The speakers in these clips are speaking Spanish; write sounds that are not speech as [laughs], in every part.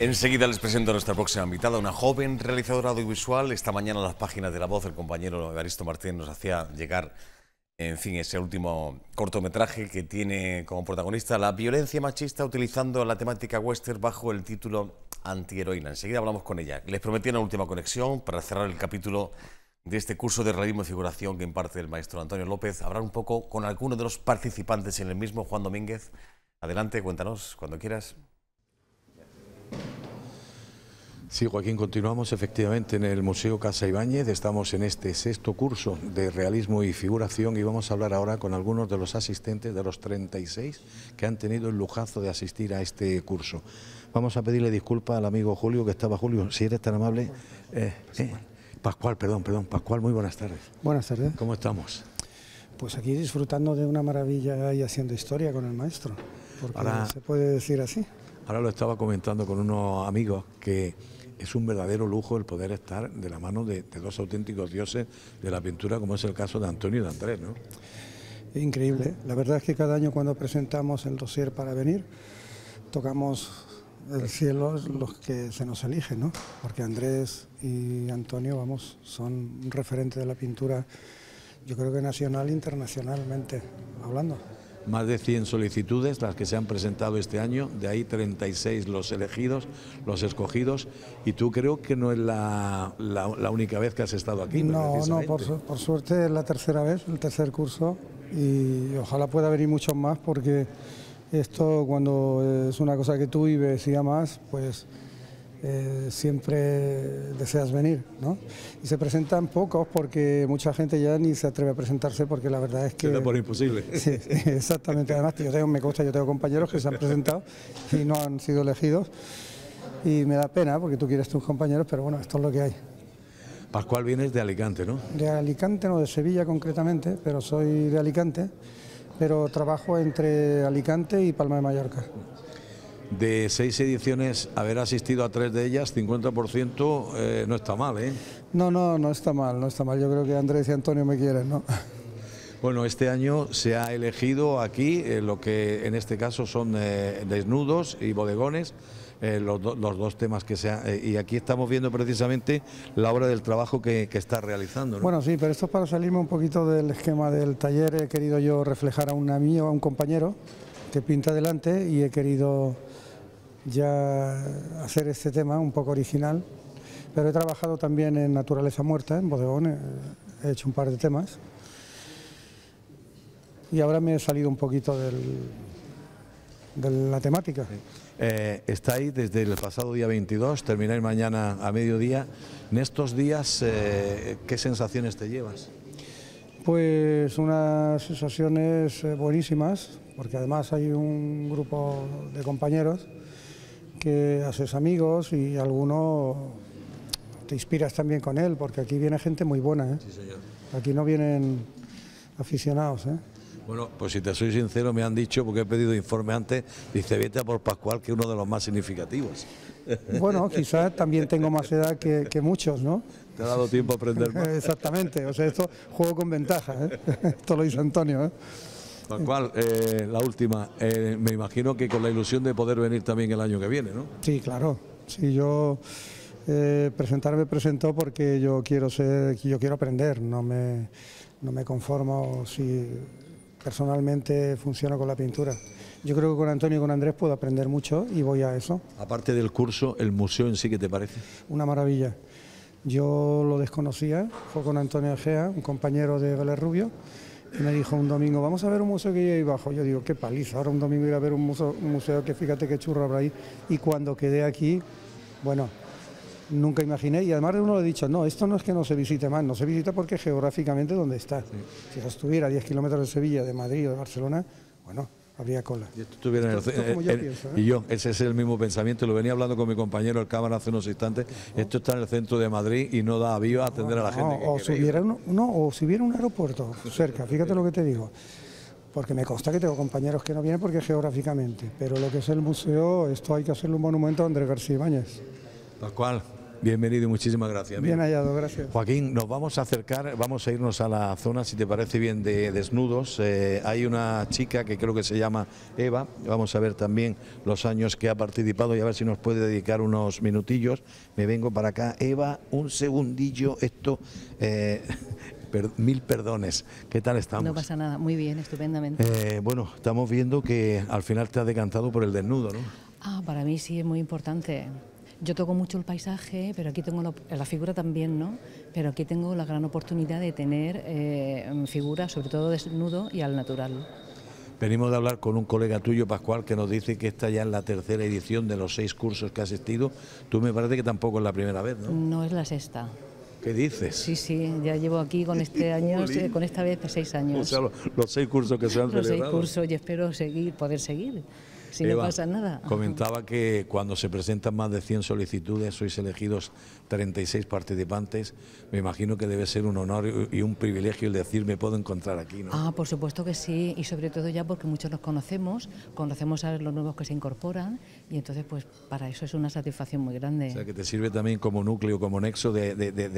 Enseguida les presento a nuestra próxima invitada, una joven realizadora audiovisual. Esta mañana en las páginas de La Voz, el compañero Evaristo Martín nos hacía llegar, en fin, ese último cortometraje que tiene como protagonista la violencia machista utilizando la temática western bajo el título Antiheroína. Enseguida hablamos con ella. Les prometí una última conexión para cerrar el capítulo de este curso de realismo y figuración que parte el maestro Antonio López. Habrá un poco con alguno de los participantes en el mismo, Juan Domínguez. Adelante, cuéntanos cuando quieras. Sí, Joaquín, continuamos efectivamente en el Museo Casa Ibáñez. Estamos en este sexto curso de realismo y figuración y vamos a hablar ahora con algunos de los asistentes de los 36 que han tenido el lujazo de asistir a este curso. Vamos a pedirle disculpas al amigo Julio, que estaba Julio, si eres tan amable. Eh, eh, Pascual, perdón, perdón. Pascual, muy buenas tardes. Buenas tardes. ¿Cómo estamos? Pues aquí disfrutando de una maravilla y haciendo historia con el maestro, porque se puede decir así. Ahora lo estaba comentando con unos amigos que es un verdadero lujo el poder estar de la mano de, dos auténticos dioses de la pintura, como es el caso de Antonio y de Andrés, ¿no? Increíble. La verdad es que cada año cuando presentamos el dossier para venir, tocamos el cielo los que se nos eligen, ¿no? Porque Andrés y Antonio, vamos, son referentes de la pintura, yo creo que nacional e internacionalmente hablando más de 100 solicitudes las que se han presentado este año, de ahí 36 los elegidos, los escogidos, y tú creo que no es la, la, única vez que has estado aquí. No, no, por, por suerte es la tercera vez, el tercer curso, y ojalá pueda venir muchos más porque esto cuando es una cosa que tú y y más, pues eh, siempre deseas venir. ¿no? Y se presentan pocos porque mucha gente ya ni se atreve a presentarse porque la verdad es que... Se por imposible. [laughs] exactamente. Además, yo tengo, me consta, yo tengo compañeros que se han presentado y no han sido elegidos. Y me da pena porque tú quieres tus compañeros, pero bueno, esto es lo que hay. Pascual vienes de Alicante, ¿no? De Alicante, no, de Sevilla concretamente, pero soy de Alicante, pero trabajo entre Alicante y Palma de Mallorca de seis ediciones, haber asistido a tres de ellas, 50% eh, no está mal, ¿eh? No, no, no está mal, no está mal. Yo creo que Andrés y Antonio me quieren, ¿no? [laughs] Bueno, este año se ha elegido aquí eh, lo que en este caso son eh, desnudos y bodegones, los, dos temas que se Y aquí estamos viendo precisamente la obra del trabajo que, está realizando. Bueno, sí, pero esto es para salirme un poquito del esquema del taller. He querido yo reflejar a un amigo, a un compañero que pinta adelante y he querido ya hacer este tema un poco original, pero he trabajado también en Naturaleza Muerta, en Bodegón, eh, he hecho un par de temas y ahora me he salido un poquito del, de la temática. Eh, está ahí desde el pasado día 22, termináis mañana a mediodía. En estos días, eh, ¿qué sensaciones te llevas? Pues unas sensaciones buenísimas, porque además hay un grupo de compañeros que haces amigos y alguno te inspiras también con él, porque aquí viene gente muy buena. ¿eh? señor. Aquí no vienen aficionados. ¿eh? Bueno, pues si te soy sincero, me han dicho, porque he pedido informe antes, dice, vete a por Pascual, que es uno de los más significativos. [laughs] Bueno, quizás también tengo más edad que, muchos, ¿no? Te ha dado tiempo a aprender más. [laughs] Exactamente, o sea, esto juego con ventaja, ¿eh? [laughs] Esto lo hizo Antonio, ¿eh? cual, eh, la última. Eh, me imagino que con la ilusión de poder venir también el año que viene, ¿no? Sí, claro. Sí, yo eh, presentarme presentó porque yo quiero ser, yo quiero aprender. No me, no me conformo si personalmente funciona con la pintura. Yo creo que con Antonio y con Andrés puedo aprender mucho y voy a eso. Aparte del curso, el museo en sí, ¿qué te parece? Una maravilla. Yo lo desconocía, fue con Antonio Egea, un compañero de Valer Rubio me dijo un domingo, vamos a ver un museo que yo ahí bajo. Yo digo, qué paliza, ahora un domingo ir a ver un museo, que fíjate qué churro habrá ahí. Y cuando quedé aquí, bueno, nunca imaginé, y además de uno le he dicho, no, esto no es que no se visite más, no se visita porque geográficamente donde está. Si estuviera a 10 kilómetros de Sevilla, de Madrid o de Barcelona, bueno, habría cola. Y, yo ese es el mismo pensamiento, lo venía hablando con mi compañero ...el cámara hace unos instantes, esto está en el centro de Madrid y no da aviso a atender a la gente. o, si hubiera o si hubiera un aeropuerto cerca, fíjate lo que te digo, porque me consta que tengo compañeros que no vienen porque geográficamente, pero lo que es el museo, esto hay que hacerle un monumento a Andrés García Ibáñez. Tal cual, Bienvenido y muchísimas gracias. Bien hallado, gracias. Joaquín, nos vamos a acercar, vamos a irnos a la zona, si te parece bien, de desnudos. Eh, hay una chica que creo que se llama Eva, vamos a ver también los años que ha participado y a ver si nos puede dedicar unos minutillos. Me vengo para acá. Eva, un segundillo, esto... Eh, [laughs] mil perdones. ¿Qué tal estamos? No pasa nada, muy bien, estupendamente. Eh, bueno, estamos viendo que al final te has decantado por el desnudo, ¿no? Ah, para mí sí es muy importante yo toco mucho el paisaje, pero aquí tengo la, figura también, ¿no? Pero aquí tengo la gran oportunidad de tener eh, figuras, sobre todo desnudo y al natural. Venimos de hablar con un colega tuyo, Pascual, que nos dice que esta ya es la tercera edición de los seis cursos que has asistido. Tú me parece que tampoco es la primera vez, ¿no? No es la sexta. ¿Qué dices? Sí, sí, ya llevo aquí con este [laughs] año, con esta vez seis años. O sea, los, seis cursos que se han celebrado. Los seis cursos y espero seguir, poder seguir si no pasa nada. Comentaba que cuando se presentan más de 100 solicitudes, sois elegidos 36 participantes. Me imagino que debe ser un honor y un privilegio el decir me puedo encontrar aquí, ¿no? Ah, por supuesto que sí, y sobre todo ya porque muchos nos conocemos, conocemos a los nuevos que se incorporan, y entonces pues para eso es una satisfacción muy grande. O sea, que te sirve también como núcleo, como nexo de,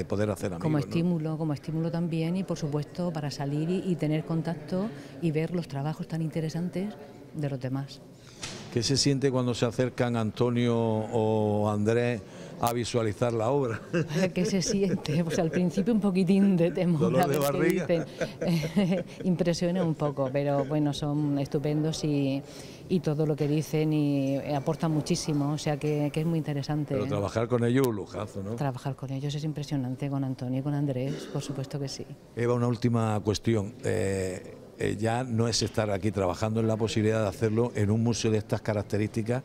poder hacer amigos. Como estímulo, como estímulo también, y por supuesto para salir y tener contacto y ver los trabajos tan interesantes de los demás. ¿Qué se siente cuando se acercan Antonio o Andrés a visualizar la obra. ¿Qué se siente? Pues al principio un poquitín de temor, [laughs] Impresiona un poco, pero bueno, son estupendos y, todo lo que dicen y eh, aportan muchísimo, o sea que, es muy interesante. ¿eh? trabajar con ellos es lujazo, ¿no? Trabajar con ellos es impresionante, con Antonio y con Andrés, por supuesto que sí. Eva, una última cuestión. Eh, eh, ya no es estar aquí trabajando en la posibilidad de hacerlo en un museo de estas características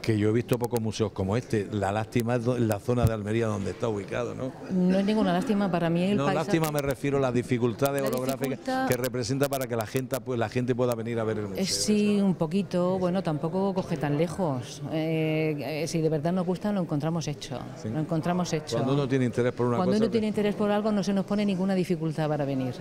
que yo he visto pocos museos como este. La lástima es la zona de Almería donde está ubicado, ¿no? No es ninguna lástima para mí. El no, lástima me refiero a las dificultades la orográficas que representa para que la gente, pues, la gente pueda venir a ver el museo. Eh, sí, un poquito. Bueno, tampoco coge tan lejos. Eh, si de verdad nos gusta, lo encontramos hecho. Lo encontramos hecho. Cuando uno tiene interés por una cosa... Cuando uno tiene interés por algo, no se nos pone ninguna dificultad para venir.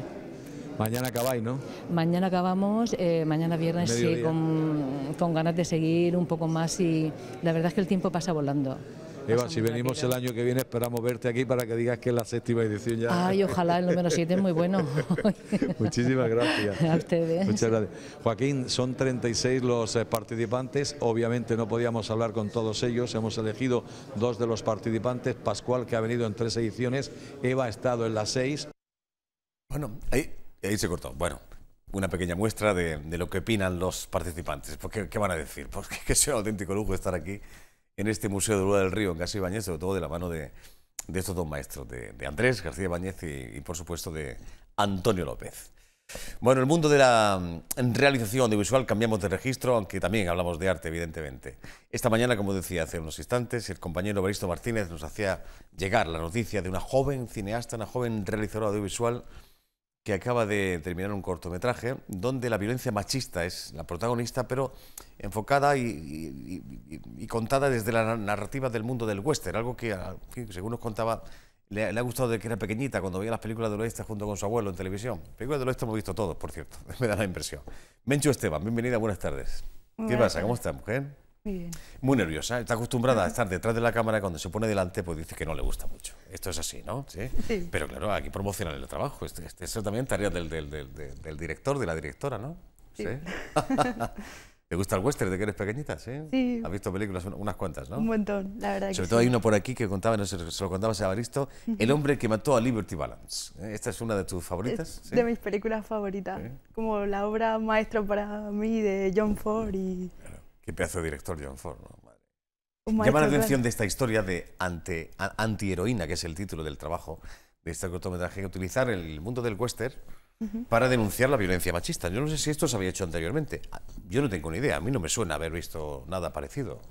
Mañana acabáis, ¿no? Mañana acabamos, eh, mañana viernes sí, con, ganas de seguir un poco más y la verdad es que el tiempo pasa volando. Eva, si venimos el año que viene esperamos verte aquí para que digas que es la séptima edición ya. Ay, ojalá el número 7 es muy bueno. [laughs] Muchísimas gracias. [laughs] A ustedes. Muchas gracias. Joaquín, son 36 los eh, participantes, obviamente no podíamos hablar con todos ellos, hemos elegido dos de los participantes, Pascual que ha venido en tres ediciones, Eva ha estado en las seis. Bueno, ahí... Y ahí se cortó. Bueno, una pequeña muestra de, lo que opinan los participantes. Pues, ¿qué, van a decir? Porque pues que sea un auténtico lujo estar aquí en este Museo de Lula del Río, en García Bañez, sobre todo de la mano de, estos dos maestros, de, Andrés García Bañez y, y, por supuesto, de Antonio López. Bueno, el mundo de la realización audiovisual cambiamos de registro, aunque también hablamos de arte, evidentemente. Esta mañana, como decía hace unos instantes, el compañero Baristo Martínez nos hacía llegar la noticia de una joven cineasta, una joven realizadora audiovisual que acaba de terminar un cortometraje donde la violencia machista es la protagonista, pero enfocada y, contada desde la narrativa del mundo del western, algo que, según nos contaba, le, ha gustado desde que era pequeñita, cuando veía las películas del oeste junto con su abuelo en televisión. Películas del oeste hemos visto todos, por cierto, [laughs] me da la impresión. Mencho Esteban, bienvenida, buenas tardes. ¿Qué pasa? ¿Cómo estás, mujer? Muy, nerviosa, está acostumbrada a estar detrás de la cámara y cuando se pone delante pues dice que no le gusta mucho. Esto es así, ¿no? Sí. [laughs] Pero claro, aquí promocionan el trabajo, este, este, Eso también también tarea del, director, de la directora, ¿no? Sí. [laughs] ¿Te gusta el western de que eres pequeñita? Sí. Has visto películas unas cuantas, ¿no? Un montón, la verdad. Sobre todo hay uno por aquí que contaba, no sé, se lo contaba a Baristo, El hombre que mató a Liberty Balance. Eh, esta es una de tus favoritas. De mis películas favoritas. Como la obra maestro para mí de John Ford y Qué pedazo de director John Ford, ¿no? Oh Llama la atención de esta historia de ante, antiheroína, que es el título del trabajo de este cortometraje, que utilizar el mundo del western para denunciar la violencia machista. Yo no sé si esto se había hecho anteriormente. Ah, yo no tengo ni idea. A mí no me suena haber visto nada parecido.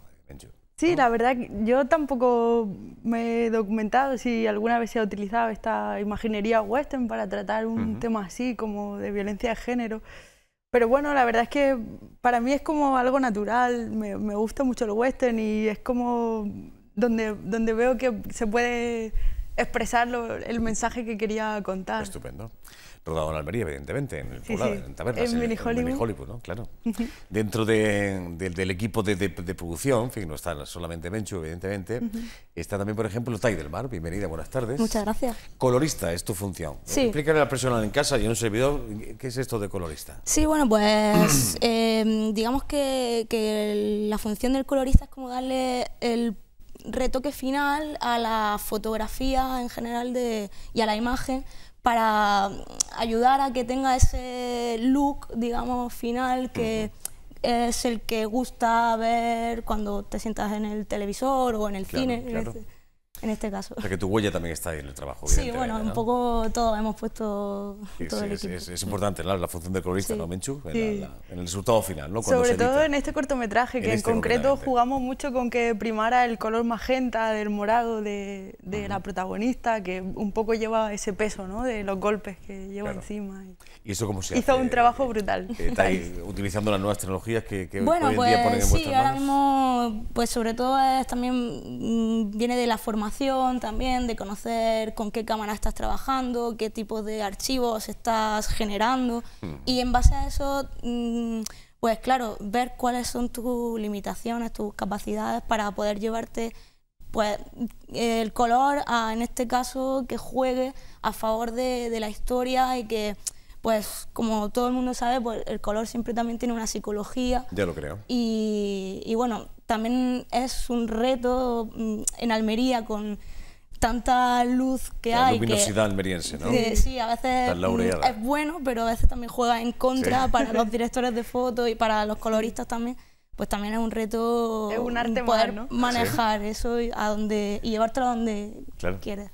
Sí, la verdad, yo tampoco me he documentado si alguna vez se ha utilizado esta imaginería western para tratar un tema así como de violencia de género. Pero bueno, la verdad es que para mí es como algo natural, me, gusta mucho el western y es como donde, donde veo que se puede expresar el mensaje que quería contar. Estupendo rodado en Almería, evidentemente, en el Poblado, en Tabernas, en, en, Hollywood, ¿no? Claro. [laughs] Dentro del equipo de, producción, en no está solamente Menchu, evidentemente, está también, por ejemplo, Tai del Mar, bienvenida, buenas tardes. Muchas gracias. Colorista es tu función. Sí. Explícale a la persona en casa y en un servidor qué es esto de colorista. Sí, bueno, pues [clears throat] em, digamos que, la función del colorista es como darle el retoque final a la fotografía en general y a la imagen para mm, ayudar a que tenga ese look, digamos, final que es el que gusta ver cuando te sientas en el televisor o en el cine en este caso. O sea que tu huella también está ahí en el trabajo. Sí, bueno, un poco todo, hemos puesto todo el equipo. Es, importante la, la función del colorista, ¿no, Menchu? En, en, el resultado final, ¿no? Sobre todo en este cortometraje, que en, este concreto jugamos mucho con que primara el color magenta del morado de, la protagonista, que un poco lleva ese peso, ¿no? De los golpes que lleva encima. Y, eso como se Hizo un trabajo brutal. Eh, ¿Estáis [laughs] utilizando las nuevas tecnologías que, bueno, hoy en pues, día Sí, ahora mismo, pues sobre todo también mm, viene de la formación también, de conocer con qué cámara estás trabajando, qué tipo de archivos estás generando y en base a eso, mm, pues claro, ver cuáles son tus limitaciones, tus capacidades para poder llevarte pues el color, en este caso, que juegue a favor de, de la historia y que pues como todo el mundo sabe, pues el color siempre también tiene una psicología. Ya lo creo. Y, y bueno, también es un reto mm, en Almería con tanta luz que la hay. luminosidad almeriense, ¿no? sí, a veces mm, es bueno, pero a veces también juega en contra para los [laughs] directores de fotos y para los coloristas también pues también es un reto un poder manejar eso y, a donde, y llevártelo a donde claro. Nos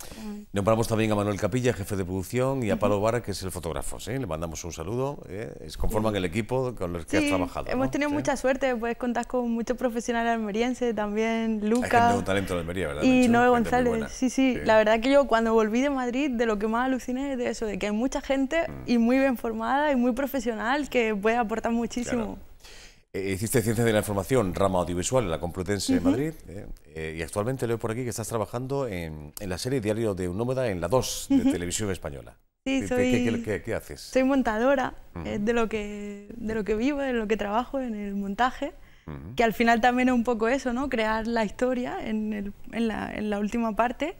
Nombramos también a Manuel Capilla, jefe de producción, y a Pablo Vara, que es el fotógrafo. ¿sí? Le mandamos un saludo. ¿eh? Conforman el equipo con el que has trabajado. Hemos tenido mucha suerte, puedes contar con muchos profesionales almerienses, también Lucas. un talento de Almería, ¿verdad? Y Noé González. Sí, sí, La verdad que yo cuando volví de Madrid, de lo que más aluciné es de eso, de que hay mucha gente mm. y muy bien formada y muy profesional que puede aportar muchísimo. Eh, hiciste Ciencias de la Información, rama audiovisual en la Complutense de Madrid, eh, eh, y actualmente leo por aquí que estás trabajando en, la serie Diario de un Nómada en la 2 de Televisión Española. Sí, soy, ¿Qué, haces? Soy montadora, de, lo que, de lo que vivo, de lo que trabajo, en el montaje, que al final también es un poco eso, ¿no? Crear la historia en, la, en la última parte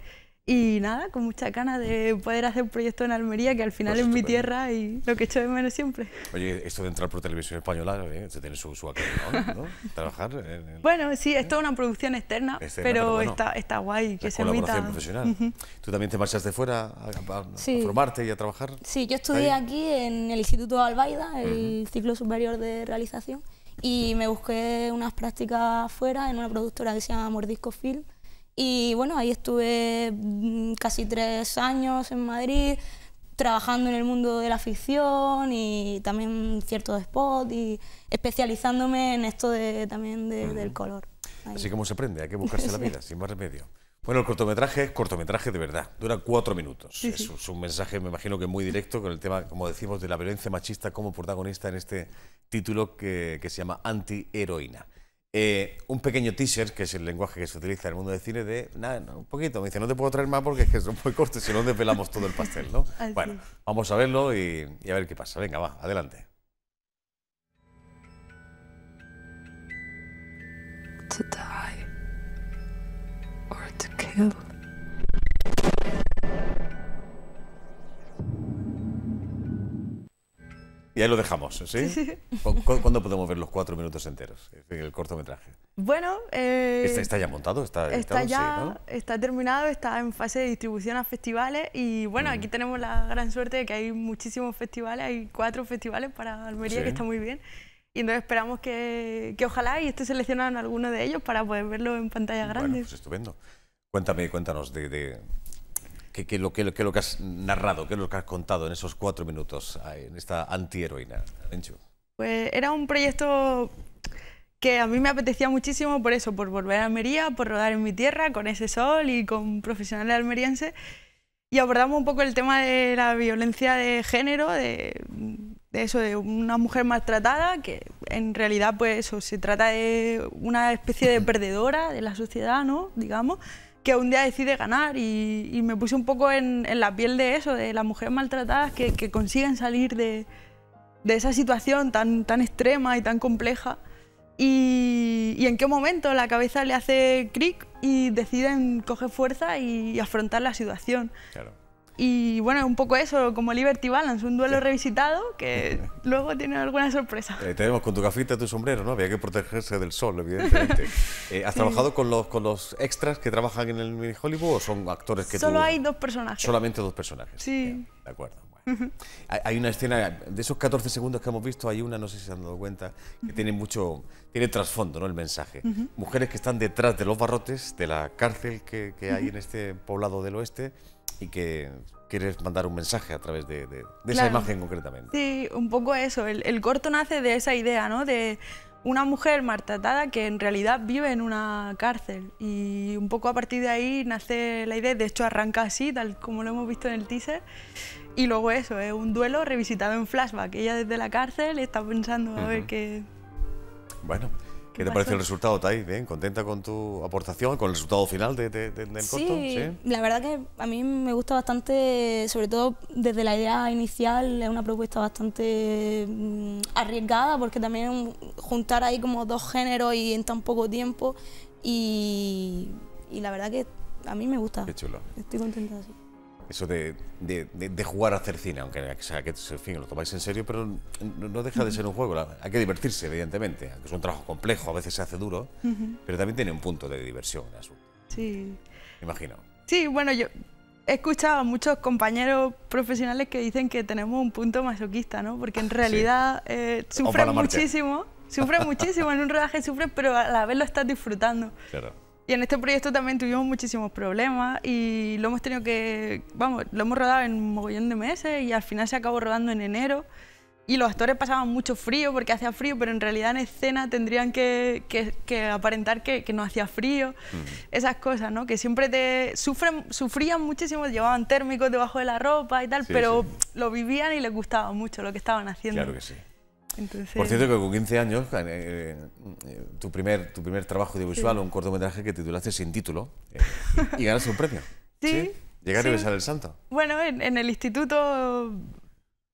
y nada, con muchas ganas de poder hacer un proyecto en Almería, que al final pues es mi tierra y lo que echo de menos siempre. Oye, esto de entrar por televisión española, eh, se tiene su, su ¿no? [laughs] Trabajar. En Bueno, sí, esto ¿Eh? es una producción externa, pero, está, está guay que se emita. profesional. ¿Tú también te marchaste fuera a, formarte y a trabajar? Sí, yo estudié aquí en el Instituto Albaida, el ciclo superior de realización, y me busqué unas prácticas fuera en una productora que se llama Mordisco Film y bueno, ahí estuve mm, casi tres años en Madrid, trabajando en el mundo de la ficción y también ciertos spots y especializándome en esto de, también del color. Así como se aprende, hay que buscarse la [laughs] vida, sin más remedio. Bueno, el cortometraje es cortometraje de verdad, dura cuatro minutos. es, es, un mensaje, me imagino que muy directo, con el tema, como decimos, de la violencia machista como protagonista en este título que, que se llama Antiheroína. Eh, un pequeño teaser, que es el lenguaje que se utiliza en el mundo del cine, de nada, un poquito. Me dice, no te puedo traer más porque es que son muy cortos, si no desvelamos todo el pastel, ¿no? [laughs] bueno, vamos a verlo y, a ver qué pasa. Venga, va, adelante. Y ahí lo dejamos, ¿sí? sí. cuándo podemos ver los cuatro minutos enteros, el cortometraje? Bueno... Eh, está, ya montado? ¿Está, está ya, está terminado, está en fase de distribución a festivales y bueno, aquí mm. tenemos la gran suerte de que hay muchísimos festivales, hay cuatro festivales para Almería, que está muy bien. Y entonces esperamos que, que ojalá y esté seleccionado alguno de ellos para poder verlo en pantalla grande. Bueno, pues estupendo. Cuéntame, cuéntanos de, que, que, lo, que, que, lo que has narrado, que es lo que has contado en esos cuatro minutos, en esta antiheroína, Pues era un proyecto que a mí me apetecía muchísimo por eso, por volver a Almería, por rodar en mi tierra con ese sol y con profesionales almerienses. Y abordamos un poco el tema de la violencia de género, de, eso, de una mujer maltratada, que en realidad pues se trata de una especie de [laughs] perdedora de la sociedad, ¿no? Digamos que un día decide ganar y, me puse un poco en, la piel de eso, de las mujeres maltratadas que, consiguen salir de, esa situación tan, extrema y tan compleja. Y, en qué momento la cabeza le hace clic y deciden coger fuerza y, afrontar la situación. Y bueno, un poco eso, como Liberty Balance, un duelo revisitado que [laughs] luego tiene alguna sorpresa. Eh, tenemos con tu gafita tu sombrero, ¿no? Había que protegerse del sol, evidentemente. [laughs] Eh, ¿Has trabajado con los, con los extras que trabajan en el mini Hollywood o son actores que Solo hay dos personajes. Solamente dos personajes. Sí. de acuerdo. hay, una escena, de esos 14 segundos que hemos visto, hay una, no sé si se han dado cuenta, que tiene mucho, tiene trasfondo, ¿no? El mensaje. Mujeres que están detrás de los barrotes, de la cárcel que, que hay en este poblado del oeste, y que quieres mandar un mensaje a través de, esa imagen concretamente. Sí, un poco eso. El, corto nace de esa idea, ¿no? De una mujer maltratada que en realidad vive en una cárcel. Y un poco a partir de ahí nace la idea. De hecho, arranca así, tal como lo hemos visto en el teaser. Y luego eso, es un duelo revisitado en flashback. Ella desde la cárcel está pensando a ver qué... Bueno, ¿Qué te pues parece el resultado, Tai? ¿Bien? ¿Contenta con tu aportación, con el resultado final de, del corto? Sí, la verdad que a mí me gusta bastante, sobre todo desde la idea inicial, es una propuesta bastante mm, arriesgada, porque también juntar ahí como dos géneros y en tan poco tiempo, y, la verdad que a mí me gusta. Qué chulo. Estoy contenta eso de, jugar a hacer cine, aunque sea, que, fin, lo tomáis en serio, pero no, deja de ser un juego. Hay que divertirse, evidentemente. Aunque es un trabajo complejo, a veces se hace duro, pero también tiene un punto de diversión el asunto. Sí. Imagino. Sí, bueno, yo he escuchado a muchos compañeros profesionales que dicen que tenemos un punto masoquista, ¿no? Porque en realidad eh, sufre muchísimo, sufre muchísimo en un rodaje, sufres, pero a la vez lo estás disfrutando. Claro. Y en este proyecto también tuvimos muchísimos problemas y lo hemos tenido que, vamos, lo hemos rodado en un mogollón de meses y al final se acabó rodando en enero. Y los actores pasaban mucho frío porque hacía frío, pero en realidad en escena tendrían que, aparentar que, no hacía frío. Esas cosas, ¿no? Que siempre te sufren, sufrían muchísimo, llevaban térmicos debajo de la ropa y tal, pero lo vivían y les gustaba mucho lo que estaban haciendo. Claro que sí. Por cierto, eh, que con 15 años, eh, tu, primer, tu primer trabajo audiovisual, un cortometraje que titulaste sin título, eh, [laughs] y, ganaste un premio. Sí. Llegar sí. besar el santo. Bueno, en el instituto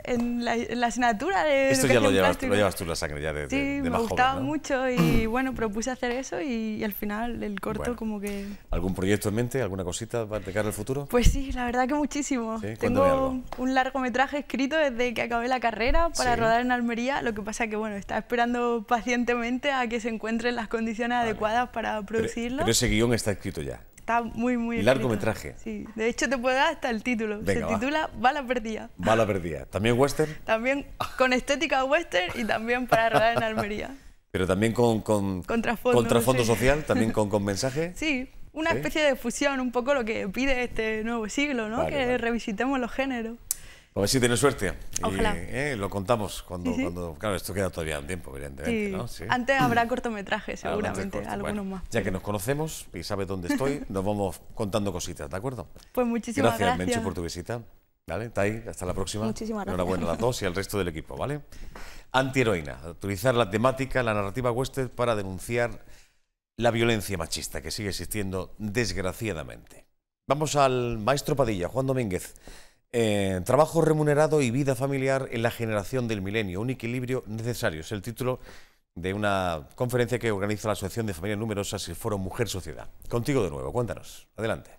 en la, asignatura de Esto ya lo llevas, la sangre ya de, sí, me gustaba mucho y [clears throat] bueno, propuse hacer eso y, al final el corto como que... ¿Algún proyecto en mente? ¿Alguna cosita para cara el futuro? Pues sí, la verdad que muchísimo. Tengo un largometraje escrito desde que acabé la carrera para rodar en Almería, lo que pasa que bueno, está esperando pacientemente a que se encuentren las condiciones adecuadas para producirlo. Pero, pero ese guión está escrito ya. Está muy, muy... Largometraje. Sí, de hecho te puedo dar hasta el título. Se titula Bala Perdida. Bala Perdida. ¿También western? También con estética western y también para rodar en Almería. [laughs] Pero también con... Con, trasfondo, social, [laughs] también con, mensaje. Sí, una especie de fusión, un poco lo que pide este nuevo siglo, ¿no? que revisitemos los géneros. A ver si tienes suerte. Eh, lo contamos cuando, Claro, esto queda todavía un tiempo, evidentemente. Antes habrá [clears throat] cortometrajes, seguramente, algunos más. Ya que nos conocemos y sabes dónde estoy, [laughs] nos vamos contando cositas, ¿de acuerdo? Pues muchísimas gracias. Gracias, Mencho, por tu visita. ¿Vale? Tai, hasta la próxima. Muchísimas gracias. Enhorabuena a todos y al resto del equipo, ¿vale? Antiheroína. Utilizar la temática, la narrativa western para denunciar la violencia machista que sigue existiendo, desgraciadamente. Vamos al maestro Padilla, Juan Domínguez. Eh, trabajo remunerado y vida familiar en la generación del milenio, un equilibrio necesario. Es el título de una conferencia que organiza la Asociación de Familias Numerosas y el Foro Mujer Sociedad. Contigo de nuevo, cuéntanos. Adelante.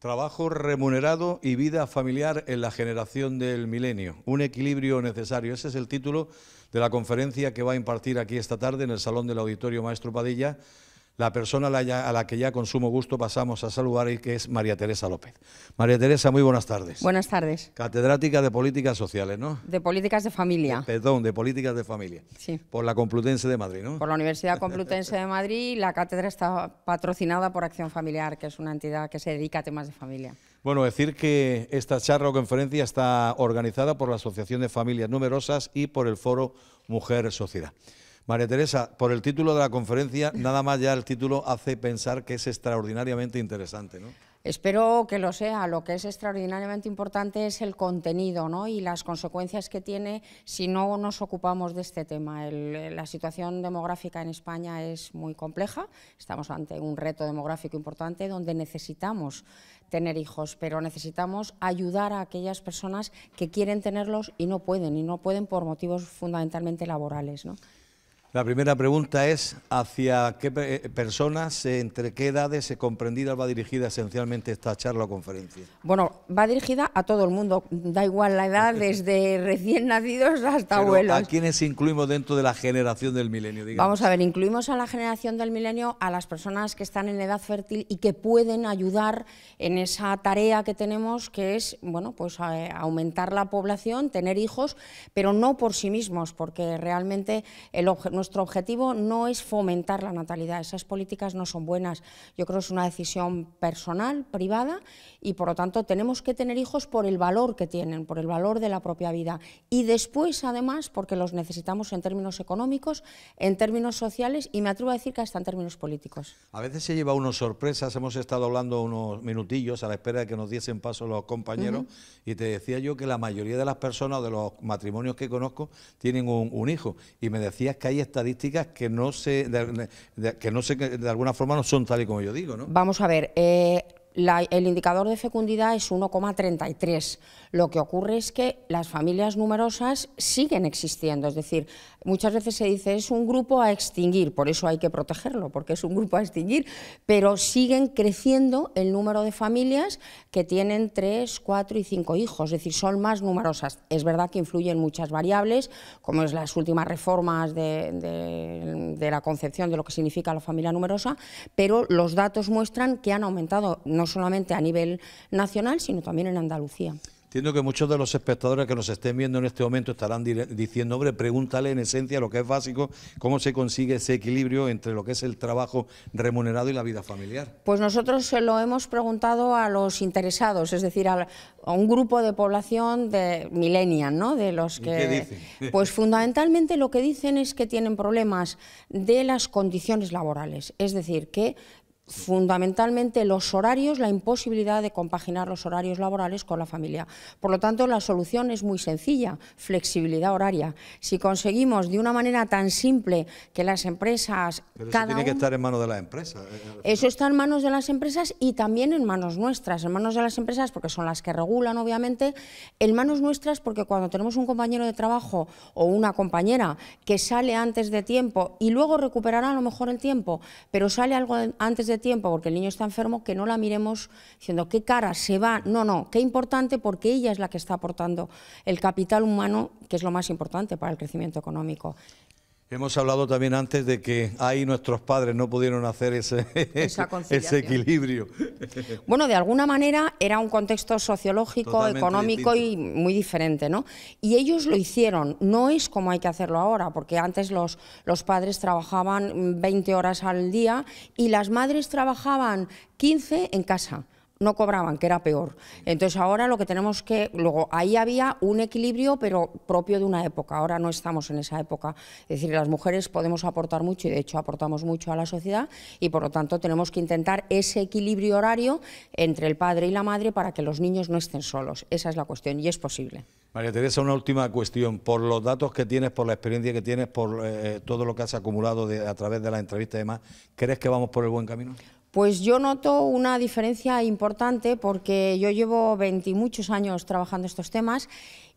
Trabajo remunerado y vida familiar en la generación del milenio, un equilibrio necesario. Ese es el título de la conferencia que va a impartir aquí esta tarde en el Salón del Auditorio Maestro Padilla la persona a la, que ya con sumo gusto pasamos a saludar y que es María Teresa López. María Teresa, muy buenas tardes. Buenas tardes. Catedrática de Políticas Sociales, ¿no? De Políticas de Familia. Eh, perdón, de Políticas de Familia. Sí. Por la Complutense de Madrid, ¿no? Por la Universidad [laughs] Complutense de Madrid. La cátedra está patrocinada por Acción Familiar, que es una entidad que se dedica a temas de familia. Bueno, decir que esta charla o conferencia está organizada por la Asociación de Familias Numerosas y por el Foro Mujer Sociedad. María Teresa, por el título de la conferencia, nada más ya el título hace pensar que es extraordinariamente interesante, ¿no? Espero que lo sea. Lo que es extraordinariamente importante es el contenido y las consecuencias que tiene si no nos ocupamos de este tema. la situación demográfica en España es muy compleja. Estamos ante un reto demográfico importante donde necesitamos tener hijos, pero necesitamos ayudar a aquellas personas que quieren tenerlos y no pueden, y no pueden por motivos fundamentalmente laborales. ¿no? La primera pregunta es, ¿hacia qué eh, personas, entre qué edades comprendidas va dirigida esencialmente esta charla o conferencia? Bueno, va dirigida a todo el mundo, da igual la edad, [laughs] desde recién nacidos hasta abuelos. ¿A quiénes incluimos dentro de la generación del milenio? Vamos a ver, incluimos a la generación del milenio a las personas que están en edad fértil y que pueden ayudar en esa tarea que tenemos, que es, bueno, pues eh, aumentar la población, tener hijos, pero no por sí mismos, porque realmente el objetivo nuestro objetivo no es fomentar la natalidad, esas políticas no son buenas. Yo creo que es una decisión personal, privada, y por lo tanto tenemos que tener hijos por el valor que tienen, por el valor de la propia vida. Y después, además, porque los necesitamos en términos económicos, en términos sociales y me atrevo a decir que hasta en términos políticos. A veces se lleva unas sorpresas, hemos estado hablando unos minutillos a la espera de que nos diesen paso los compañeros y te decía yo que la mayoría de las personas, de los matrimonios que conozco, tienen un, un hijo y me decías que hay estadísticas que no se, que no se, de alguna forma no son tal y como yo digo, ¿no? Vamos a ver, eh, el indicador de fecundidad es 1,33. Lo que ocurre es que las familias numerosas siguen existiendo, es decir, muchas veces se dice es un grupo a extinguir, por eso hay que protegerlo, porque es un grupo a extinguir, pero siguen creciendo el número de familias que tienen 3, 4 y 5 hijos, es decir, son más numerosas. Es verdad que influyen muchas variables, como es las últimas reformas de, la concepción de lo que significa la familia numerosa, pero los datos muestran que han aumentado solamente a nivel nacional, sino también en Andalucía. Entiendo que muchos de los espectadores que nos estén viendo en este momento estarán diciendo, hombre, pregúntale en esencia lo que es básico, cómo se consigue ese equilibrio entre lo que es el trabajo remunerado y la vida familiar. Pues nosotros se lo hemos preguntado a los interesados, es decir, a, un grupo de población de millennials, ¿no? De los que, ¿Qué dicen? [laughs] Pues fundamentalmente lo que dicen es que tienen problemas de las condiciones laborales, es decir, que fundamentalmente los horarios, la imposibilidad de compaginar los horarios laborales con la familia. Por lo tanto, la solución es muy sencilla, flexibilidad horaria. Si conseguimos de una manera tan simple que las empresas... eso tiene que estar en manos de las empresas. Eh, eh, eso está en manos de las empresas y también en manos nuestras, en manos de las empresas porque son las que regulan, obviamente, en manos nuestras porque cuando tenemos un compañero de trabajo o una compañera que sale antes de tiempo y luego recuperará a lo mejor el tiempo, pero sale algo antes de tiempo porque el niño está enfermo, que no la miremos diciendo qué cara se va. No, no, qué importante porque ella es la que está aportando el capital humano, que es lo más importante para el crecimiento económico. Hemos hablado también antes de que ahí nuestros padres no pudieron hacer ese, [laughs] equilibrio. Bueno, de alguna manera era un contexto sociológico, económico y muy diferente, ¿no? Y ellos lo hicieron, no es como hay que hacerlo ahora, porque antes los, los padres trabajaban 20 horas al día y las madres trabajaban 15 en casa no cobraban, que era peor. Entonces ahora lo que tenemos que, luego ahí había un equilibrio, pero propio de una época, ahora no estamos en esa época. Es decir, las mujeres podemos aportar mucho y de hecho aportamos mucho a la sociedad y por lo tanto tenemos que intentar ese equilibrio horario entre el padre y la madre para que los niños no estén solos. Esa es la cuestión y es posible. María Teresa, una última cuestión. Por los datos que tienes, por la experiencia que tienes, por eh, todo lo que has acumulado a través de la entrevista y demás, ¿crees que vamos por el buen camino? Pues yo noto una diferencia importante porque yo llevo 20 muchos años trabajando estos temas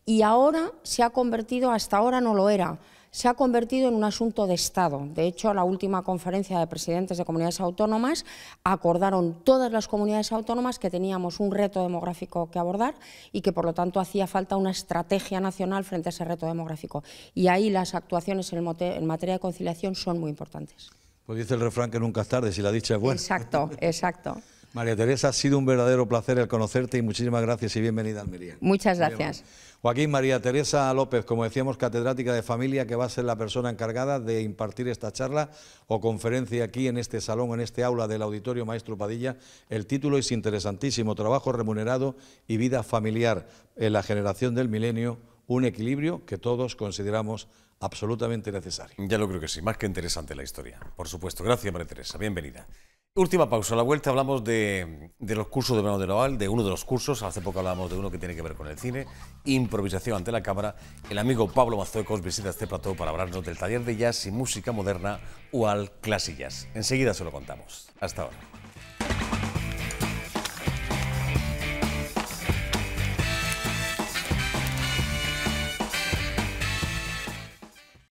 y ahora se ha convertido, hasta ahora no lo era, se ha convertido en un asunto de Estado. De hecho, la última conferencia de presidentes de comunidades autónomas acordaron todas las comunidades autónomas que teníamos un reto demográfico que abordar y que, por lo tanto, hacía falta una estrategia nacional frente a ese reto demográfico. Y ahí las actuaciones en, en materia de conciliación son muy importantes. Pues dice el refrán que nunca es tarde, si la dicha es buena. Exacto, exacto. María Teresa, ha sido un verdadero placer el conocerte y muchísimas gracias y bienvenida a Muchas gracias. Joaquín María Teresa López, como decíamos, catedrática de familia, que va a ser la persona encargada de impartir esta charla o conferencia aquí en este salón, en este aula del Auditorio Maestro Padilla. El título es interesantísimo, Trabajo remunerado y vida familiar en la generación del milenio, un equilibrio que todos consideramos absolutamente necesario. Ya lo creo que sí, más que interesante la historia. Por supuesto, gracias María Teresa, bienvenida. Última pausa, a la vuelta hablamos de, los cursos de verano de Noval, de uno de los cursos, hace poco hablábamos de uno que tiene que ver con el cine, improvisación ante la cámara. El amigo Pablo Mazuecos visita este plató para hablarnos del taller de jazz y música moderna UAL Classic Jazz. Enseguida se lo contamos. Hasta ahora.